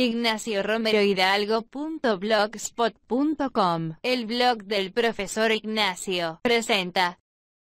Ignacio Romero Hidalgo.blogspot.com El blog del profesor Ignacio presenta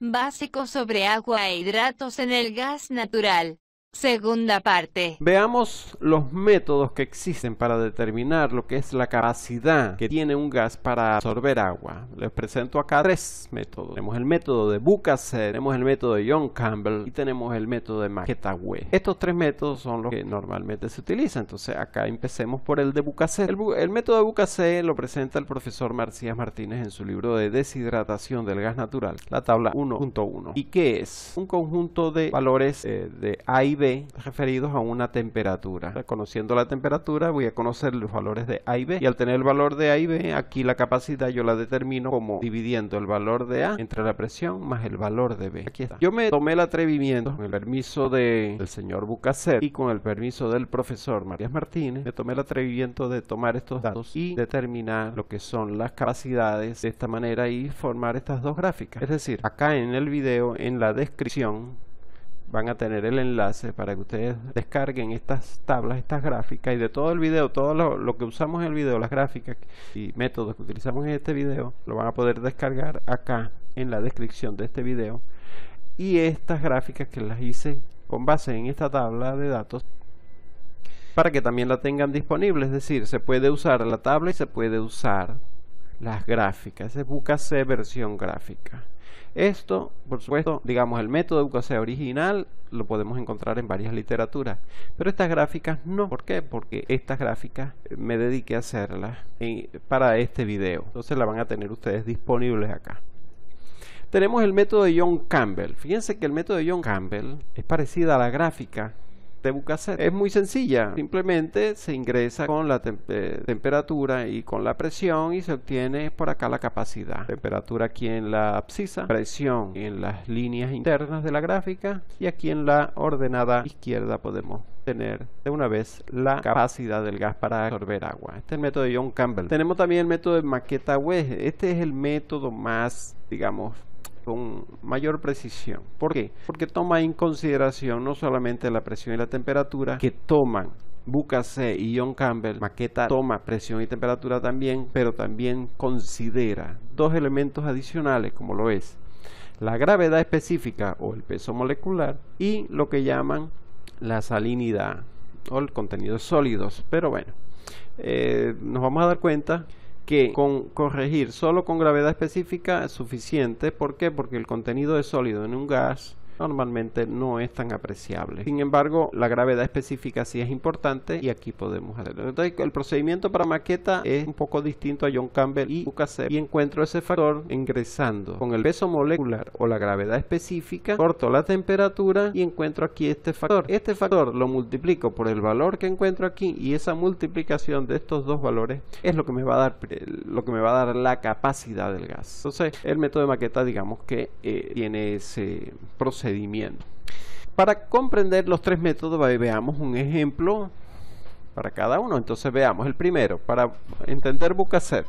Básico sobre agua e hidratos en el gas natural. Segunda parte. Veamos los métodos que existen para determinar lo que es la capacidad que tiene un gas para absorber agua. Les presento acá tres métodos. Tenemos el método de Bucase, tenemos el método de John Campbell y tenemos el método de Maketaway. Estos tres métodos son los que normalmente se utilizan. Entonces acá empecemos por el de Bucase. El, método de Bucase lo presenta el profesor Marcías Martínez en su libro de Deshidratación del Gas Natural, la tabla 1.1. ¿Y qué es? Un conjunto de valores eh, de A B referidos a una temperatura. conociendo la temperatura voy a conocer los valores de A y B y al tener el valor de A y B aquí la capacidad yo la determino como dividiendo el valor de A entre la presión más el valor de B. Aquí está. Yo me tomé el atrevimiento con el permiso del señor Bucacer y con el permiso del profesor Marías Martínez me tomé el atrevimiento de tomar estos datos y determinar lo que son las capacidades de esta manera y formar estas dos gráficas. Es decir, acá en el video en la descripción van a tener el enlace para que ustedes descarguen estas tablas, estas gráficas y de todo el video, todo lo, que usamos en el video, las gráficas y métodos que utilizamos en este video, lo van a poder descargar acá en la descripción de este video y estas gráficas que las hice con base en esta tabla de datos para que también la tengan disponible, es decir, se puede usar la tabla y se puede usar las gráficas. es Bucase versión gráfica. Esto, por supuesto, digamos, el método Bucase original lo podemos encontrar en varias literaturas, pero estas gráficas no. ¿Por qué? Porque estas gráficas eh, me dediqué a hacerlas eh, para este video. Entonces la van a tener ustedes disponibles acá. Tenemos el método de John Campbell. Fíjense que el método de John Campbell es parecido a la gráfica de Bucaset. Es muy sencilla, simplemente se ingresa con la eh, temperatura y con la presión y se obtiene por acá la capacidad. Temperatura aquí en la abscisa, presión en las líneas internas de la gráfica y aquí en la ordenada izquierda podemos tener de una vez la capacidad del gas para absorber agua. Este es el método de John Campbell. Tenemos también el método de maqueta web. Este es el método más, digamos, con mayor precisión. ¿Por qué? Porque toma en consideración no solamente la presión y la temperatura que toman Bucase y John Campbell, Maqueta toma presión y temperatura también, pero también considera dos elementos adicionales como lo es la gravedad específica o el peso molecular y lo que llaman la salinidad o el contenido sólidos. Pero bueno, eh, nos vamos a dar cuenta que con corregir solo con gravedad específica es suficiente. ¿Por qué? Porque el contenido de sólido en un gas normalmente no es tan apreciable. Sin embargo, la gravedad específica sí es importante y aquí podemos hacerlo. Entonces, el procedimiento para maqueta es un poco distinto a John Campbell y y encuentro ese factor ingresando con el peso molecular o la gravedad específica, corto la temperatura y encuentro aquí este factor. Este factor lo multiplico por el valor que encuentro aquí y esa multiplicación de estos dos valores es lo que me va a dar lo que me va a dar la capacidad del gas. Entonces, el método de maqueta digamos que eh, tiene ese proceso. Para comprender los tres métodos, veamos un ejemplo para cada uno. Entonces veamos el primero, para entender Bucaset.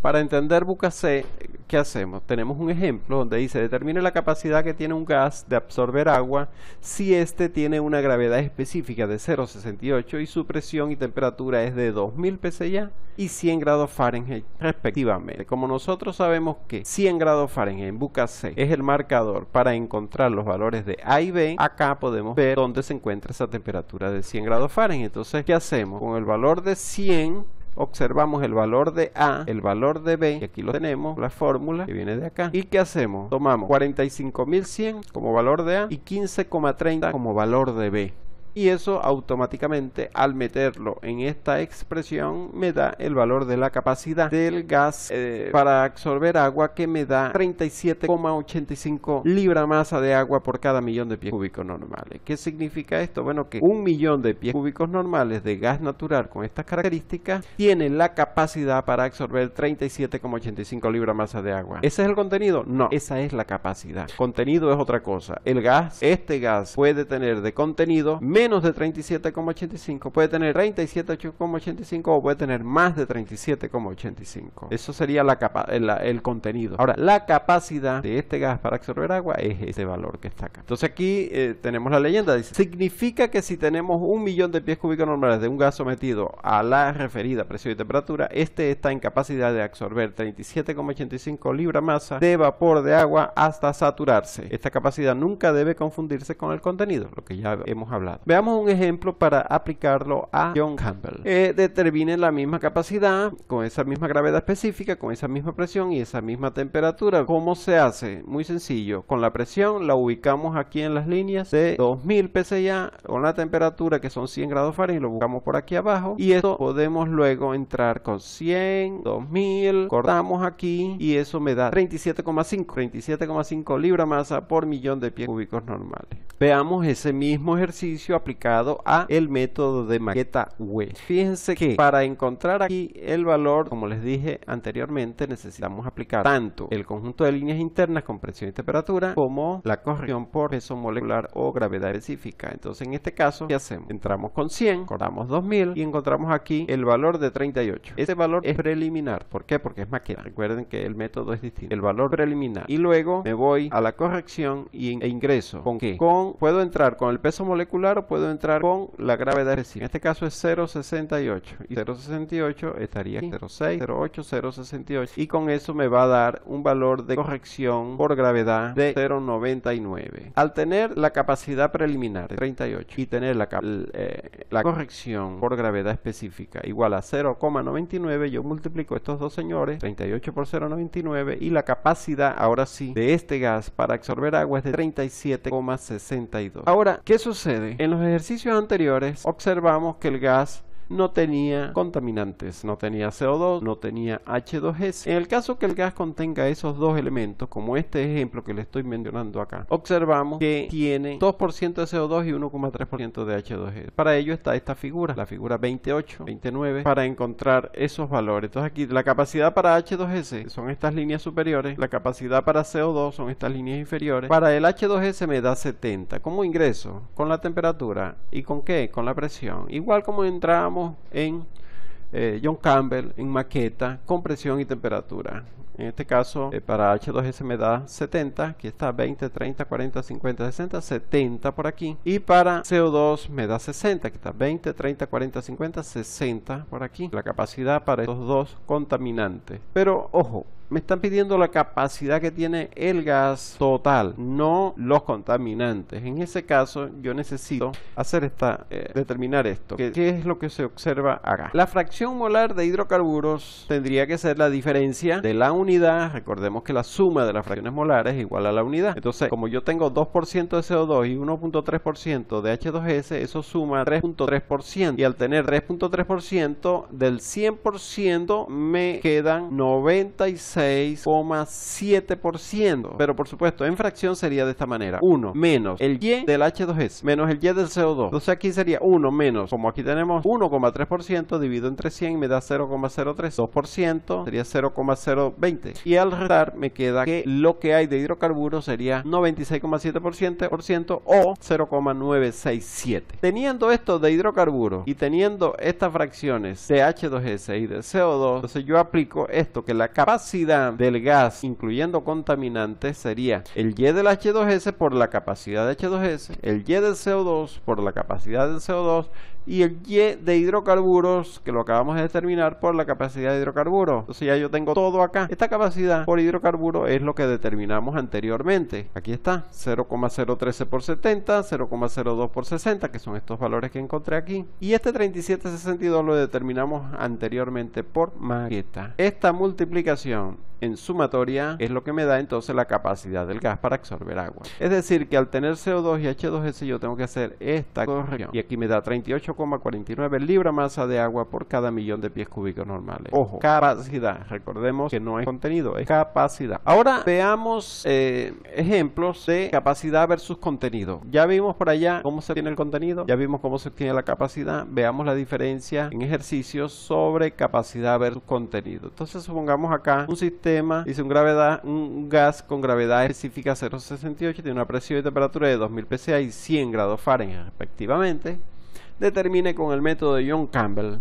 Para entender buca C, ¿qué hacemos? Tenemos un ejemplo donde dice, determine la capacidad que tiene un gas de absorber agua si éste tiene una gravedad específica de 0,68 y su presión y temperatura es de 2000 pSI y 100 grados Fahrenheit respectivamente. Como nosotros sabemos que 100 grados Fahrenheit en buca C es el marcador para encontrar los valores de A y B, acá podemos ver dónde se encuentra esa temperatura de 100 grados Fahrenheit. Entonces, ¿qué hacemos? Con el valor de 100 observamos el valor de A, ah. el valor de B, que aquí lo tenemos, la fórmula que viene de acá. ¿Y qué hacemos? Tomamos 45.100 como valor de A y 15,30 como valor de B y eso automáticamente al meterlo en esta expresión me da el valor de la capacidad del gas eh, para absorber agua que me da 37,85 libra masa de agua por cada millón de pies cúbicos normales. ¿Qué significa esto? Bueno, que un millón de pies cúbicos normales de gas natural con estas características tiene la capacidad para absorber 37,85 libra masa de agua. ¿Ese es el contenido? No, esa es la capacidad. Contenido es otra cosa. El gas, este gas puede tener de contenido menos menos de 37,85, puede tener 37,85 o puede tener más de 37,85. Eso sería la capa eh, el, contenido. Ahora, la capacidad de este gas para absorber agua es ese valor que está acá. Entonces aquí eh, tenemos la leyenda, dice, significa que si tenemos un millón de pies cúbicos normales de un gas sometido a la referida presión y temperatura, este está en capacidad de absorber 37,85 libra masa de vapor de agua hasta saturarse. Esta capacidad nunca debe confundirse con el contenido, lo que ya hemos hablado. Veamos un ejemplo para aplicarlo a John Campbell. Eh, determine la misma capacidad, con esa misma gravedad específica, con esa misma presión y esa misma temperatura. ¿Cómo se hace? Muy sencillo. Con la presión la ubicamos aquí en las líneas de 2000 PSI con la temperatura que son 100 grados Fahrenheit, lo buscamos por aquí abajo. Y esto podemos luego entrar con 100, 2000, cortamos aquí y eso me da 37,5. 37,5 libra masa por millón de pies cúbicos normales. Veamos ese mismo ejercicio aplicado a el método de maqueta web. Fíjense que para encontrar aquí el valor, como les dije anteriormente, necesitamos aplicar tanto el conjunto de líneas internas con presión y temperatura como la corrección por peso molecular o gravedad específica. Entonces en este caso, ¿qué hacemos? Entramos con 100, cortamos 2000 y encontramos aquí el valor de 38. Este valor es preliminar. ¿Por qué? Porque es maqueta. Recuerden que el método es distinto. El valor preliminar. Y luego me voy a la corrección y, e ingreso. ¿Con qué? Con, puedo entrar con el peso molecular o puedo entrar con la gravedad recién. En este caso es 0.68 y 0.68 estaría 0.6, 0.8, 0.68 y con eso me va a dar un valor de corrección por gravedad de 0.99. Al tener la capacidad preliminar 38 y tener la, eh, la corrección por gravedad específica igual a 0,99, yo multiplico estos dos señores, 38 por 0,99 y la capacidad ahora sí de este gas para absorber agua es de 37,62. Ahora, ¿qué sucede? En los los ejercicios anteriores observamos que el gas no tenía contaminantes, no tenía CO2, no tenía H2S. En el caso que el gas contenga esos dos elementos, como este ejemplo que le estoy mencionando acá, observamos que tiene 2% de CO2 y 1,3% de H2S. Para ello está esta figura, la figura 28, 29, para encontrar esos valores. Entonces aquí la capacidad para H2S son estas líneas superiores, la capacidad para CO2 son estas líneas inferiores. Para el H2S me da 70. ¿Cómo ingreso? Con la temperatura. ¿Y con qué? Con la presión. Igual como entramos en eh, John Campbell, en maqueta, compresión y temperatura. En este caso, eh, para H2S me da 70, que está 20, 30, 40, 50, 60, 70 por aquí. Y para CO2 me da 60, que está 20, 30, 40, 50, 60 por aquí. La capacidad para estos dos contaminantes. Pero ojo, me están pidiendo la capacidad que tiene el gas total, no los contaminantes. En ese caso, yo necesito hacer esta, eh, determinar esto. ¿Qué, es lo que se observa acá? La fracción molar de hidrocarburos tendría que ser la diferencia de la unidad. Recordemos que la suma de las fracciones molares es igual a la unidad. Entonces, como yo tengo 2% de CO2 y 1.3% de H2S, eso suma 3.3%. Y al tener 3.3% del 100%, me quedan 96 6,7%. Pero por supuesto, en fracción sería de esta manera. 1 menos el Y del H2S, menos el Y del CO2. Entonces aquí sería 1 menos, como aquí tenemos 1,3%, dividido entre 100 me da 0,032%, sería 0,020. Y al restar me queda que lo que hay de hidrocarburos sería 96,7% o 0,967. Teniendo esto de hidrocarburos y teniendo estas fracciones de H2S y de CO2, entonces yo aplico esto que la capacidad del gas, incluyendo contaminantes, sería el Y del H2S por la capacidad de H2S, el Y del CO2 por la capacidad del CO2 y el Y de hidrocarburos, que lo acabamos de determinar por la capacidad de hidrocarburos. Entonces ya yo tengo todo acá. Esta capacidad por hidrocarburo es lo que determinamos anteriormente. Aquí está, 0,013 por 70, 0,02 por 60, que son estos valores que encontré aquí. Y este 3762 lo determinamos anteriormente por maqueta. Esta multiplicación தான் en sumatoria es lo que me da entonces la capacidad del gas para absorber agua. Es decir, que al tener CO2 y H2S yo tengo que hacer esta corrección y aquí me da 38,49 libra masa de agua por cada millón de pies cúbicos normales. Ojo, capacidad. Recordemos que no es contenido, es capacidad. Ahora veamos eh, ejemplos de capacidad versus contenido. Ya vimos por allá cómo se obtiene el contenido, ya vimos cómo se obtiene la capacidad. Veamos la diferencia en ejercicios sobre capacidad versus contenido. Entonces supongamos acá un sistema y Dice un, gravedad, un gas con gravedad específica 0.68 tiene una presión y temperatura de 2000 psi y 100 grados Fahrenheit respectivamente. Determine con el método de John Campbell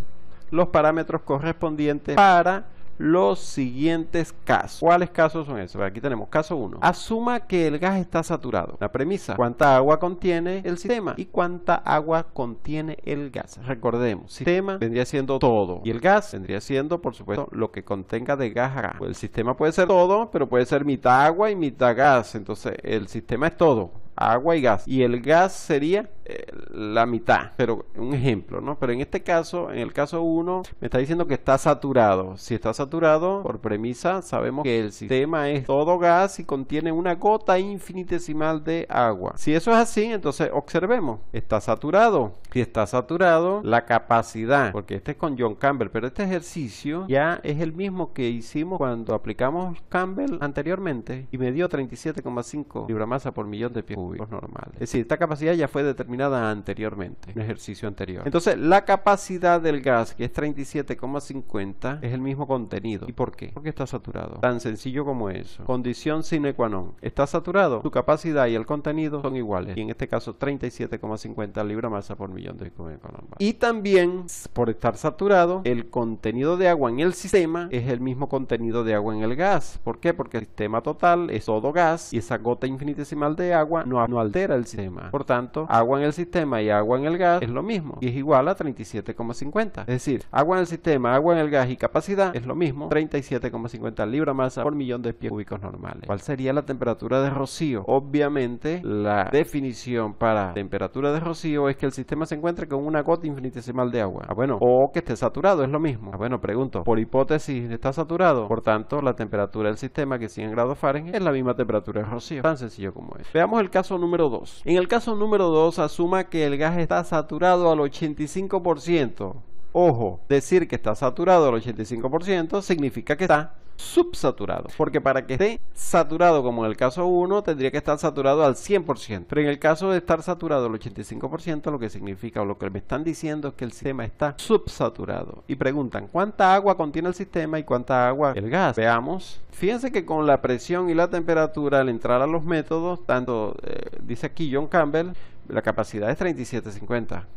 los parámetros correspondientes para los siguientes casos. ¿Cuáles casos son esos? Aquí tenemos caso 1. Asuma que el gas está saturado. La premisa, ¿cuánta agua contiene el sistema? ¿Y cuánta agua contiene el gas? Recordemos, sistema vendría siendo todo y el gas vendría siendo, por supuesto, lo que contenga de gas a gas. el sistema puede ser todo, pero puede ser mitad agua y mitad gas. Entonces, el sistema es todo agua y gas. Y el gas sería eh, la mitad, pero un ejemplo, ¿no? Pero en este caso, en el caso 1, me está diciendo que está saturado. Si está saturado, por premisa, sabemos que el sistema es todo gas y contiene una gota infinitesimal de agua. Si eso es así, entonces observemos, está saturado. Si está saturado, la capacidad, porque este es con John Campbell, pero este ejercicio ya es el mismo que hicimos cuando aplicamos Campbell anteriormente y me dio 37,5 masa por millón de pies cúbicos normales. Es decir, esta capacidad ya fue determinada nada anteriormente, un ejercicio anterior. Entonces, la capacidad del gas, que es 37,50, es el mismo contenido. ¿Y por qué? Porque está saturado. Tan sencillo como eso. Condición sine qua non. Está saturado, Tu capacidad y el contenido son iguales. Y en este caso, 37,50 libra masa por millón de cúbicos Y también, por estar saturado, el contenido de agua en el sistema es el mismo contenido de agua en el gas. ¿Por qué? Porque el sistema total es todo gas y esa gota infinitesimal de agua no, altera el sistema. Por tanto, agua en el sistema y agua en el gas es lo mismo y es igual a 37,50. Es decir, agua en el sistema, agua en el gas y capacidad es lo mismo, 37,50 libra masa por millón de pies cúbicos normales. ¿Cuál sería la temperatura de rocío? Obviamente, la definición para temperatura de rocío es que el sistema se encuentre con una gota infinitesimal de agua. Ah, bueno, o que esté saturado, es lo mismo. Ah, bueno, pregunto, por hipótesis está saturado, por tanto, la temperatura del sistema que 100 grados Fahrenheit es la misma temperatura de rocío. Tan sencillo como es. Veamos el caso número 2. En el caso número 2, suma que el gas está saturado al 85%. Ojo, decir que está saturado al 85% significa que está subsaturado, porque para que esté saturado como en el caso 1 tendría que estar saturado al 100%, pero en el caso de estar saturado al 85% lo que significa o lo que me están diciendo es que el sistema está subsaturado y preguntan cuánta agua contiene el sistema y cuánta agua el gas, veamos fíjense que con la presión y la temperatura al entrar a los métodos, tanto eh, dice aquí John Campbell la capacidad es 3750.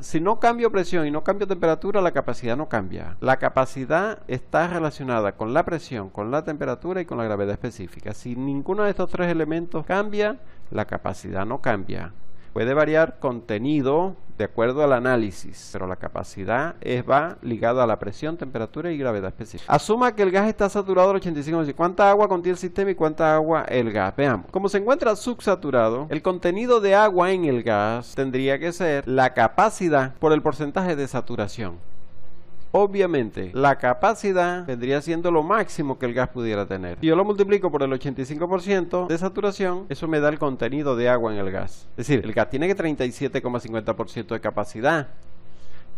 si no cambio presión y no cambio temperatura, la capacidad no cambia. La capacidad está relacionada con la presión, con la temperatura y con la gravedad específica. Si ninguno de estos tres elementos cambia, la capacidad no cambia. Puede variar contenido de acuerdo al análisis, pero la capacidad es, va ligada a la presión, temperatura y gravedad específica. Asuma que el gas está saturado al 85%. ¿Cuánta agua contiene el sistema y cuánta agua el gas? Veamos. Como se encuentra subsaturado, el contenido de agua en el gas tendría que ser la capacidad por el porcentaje de saturación. Obviamente, la capacidad vendría siendo lo máximo que el gas pudiera tener. Si yo lo multiplico por el 85% de saturación, eso me da el contenido de agua en el gas. Es decir, el gas tiene que 37,50% de capacidad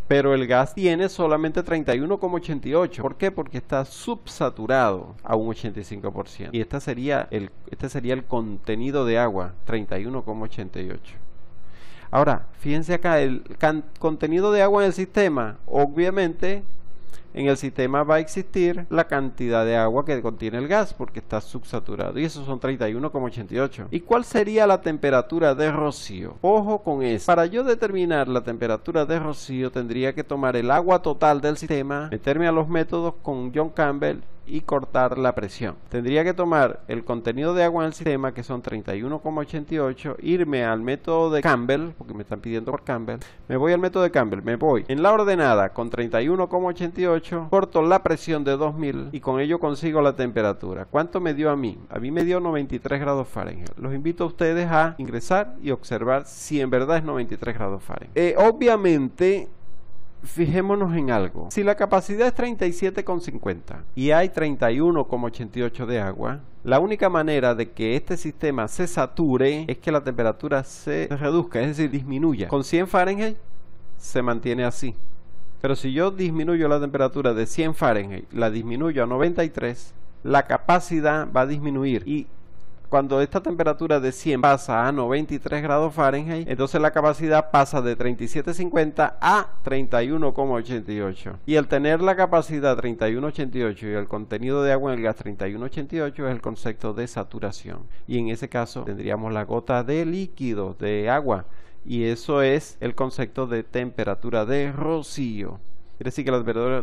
pero el gas tiene solamente 31,88. ¿Por qué? Porque está subsaturado a un 85%. Y esta sería el, este sería el contenido de agua, 31,88. Ahora, fíjense acá, el contenido de agua en el sistema, obviamente, en el sistema va a existir la cantidad de agua que contiene el gas porque está subsaturado y eso son 31,88. ¿Y cuál sería la temperatura de rocío? Ojo con eso. Para yo determinar la temperatura de rocío tendría que tomar el agua total del sistema, meterme a los métodos con John Campbell y cortar la presión. Tendría que tomar el contenido de agua en el sistema, que son 31,88, irme al método de Campbell, porque me están pidiendo por Campbell. Me voy al método de Campbell, me voy en la ordenada con 31,88 corto la presión de 2000 y con ello consigo la temperatura. ¿Cuánto me dio a mí? A mí me dio 93 grados Fahrenheit. Los invito a ustedes a ingresar y observar si en verdad es 93 grados Fahrenheit. Eh, obviamente fijémonos en algo. Si la capacidad es 37,50 y hay 31,88 de agua, la única manera de que este sistema se sature es que la temperatura se reduzca, es decir, disminuya. Con 100 Fahrenheit se mantiene así. Pero si yo disminuyo la temperatura de 100 Fahrenheit, la disminuyo a 93, la capacidad va a disminuir y cuando esta temperatura de 100 pasa a 93 grados Fahrenheit, entonces la capacidad pasa de 37,50 a 31,88. Y al tener la capacidad 31,88 y el contenido de agua en el gas 31,88 es el concepto de saturación. Y en ese caso tendríamos la gota de líquido, de agua y eso es el concepto de temperatura de rocío. Quiere decir que la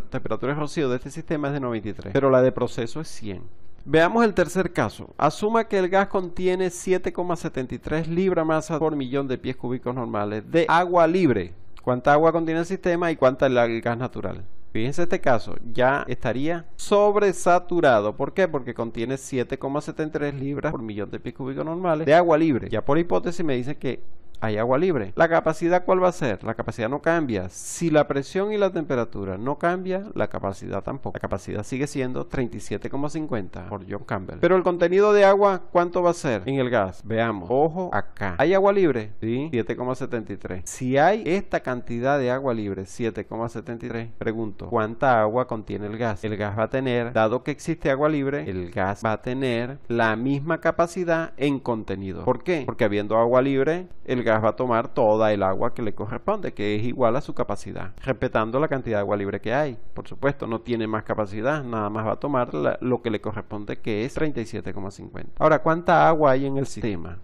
temperatura de rocío de este sistema es de 93, pero la de proceso es 100. Veamos el tercer caso. Asuma que el gas contiene 7,73 libras masa por millón de pies cúbicos normales de agua libre. ¿Cuánta agua contiene el sistema y cuánta el gas natural? Fíjense este caso, ya estaría sobresaturado. ¿Por qué? Porque contiene 7,73 libras por millón de pies cúbicos normales de agua libre. Ya por hipótesis me dice que hay agua libre. ¿La capacidad cuál va a ser? La capacidad no cambia. Si la presión y la temperatura no cambia, la capacidad tampoco. La capacidad sigue siendo 37,50 por John Campbell. Pero el contenido de agua, ¿cuánto va a ser en el gas? Veamos. Ojo acá. ¿Hay agua libre? Sí, 7,73. Si hay esta cantidad de agua libre, 7,73, pregunto, ¿cuánta agua contiene el gas? El gas va a tener, dado que existe agua libre, el gas va a tener la misma capacidad en contenido. ¿Por qué? Porque habiendo agua libre, el gas va a tomar toda el agua que le corresponde, que es igual a su capacidad, respetando la cantidad de agua libre que hay. Por supuesto, no tiene más capacidad, nada más va a tomar lo que le corresponde, que es 37,50. Ahora, ¿cuánta agua hay en el sistema?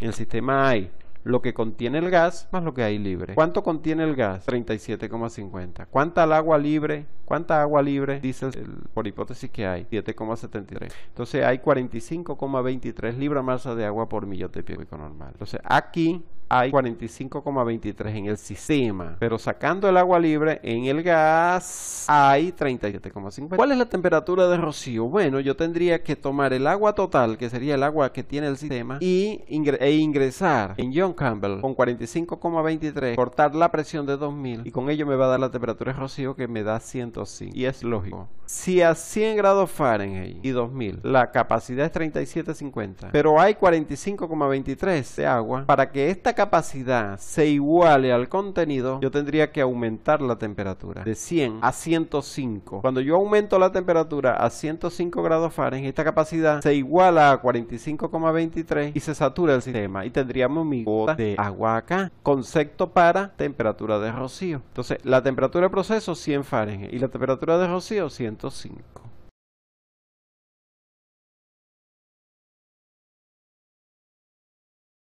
En el sistema hay lo que contiene el gas más lo que hay libre. ¿Cuánto contiene el gas? 37,50. ¿Cuánta el agua libre? ¿Cuánta agua libre? Dice por hipótesis que hay, 7,73. Entonces hay 45,23 libras masa de agua por millón de normal. Entonces aquí hay 45,23 en el sistema, pero sacando el agua libre en el gas hay 37,50. ¿Cuál es la temperatura de rocío? Bueno, yo tendría que tomar el agua total, que sería el agua que tiene el sistema, y e ingresar en John Campbell con 45,23, cortar la presión de 2000 y con ello me va a dar la temperatura de rocío que me da 105. Y es lógico. Si a 100 grados Fahrenheit y 2000 la capacidad es 37,50, pero hay 45,23 de agua, para que esta capacidad se iguale al contenido, yo tendría que aumentar la temperatura de 100 a 105. Cuando yo aumento la temperatura a 105 grados Fahrenheit, esta capacidad se iguala a 45,23 y se satura el sistema. Y tendríamos mi gota de agua acá. Concepto para temperatura de rocío. Entonces, la temperatura de proceso 100 Fahrenheit y la temperatura de rocío 105.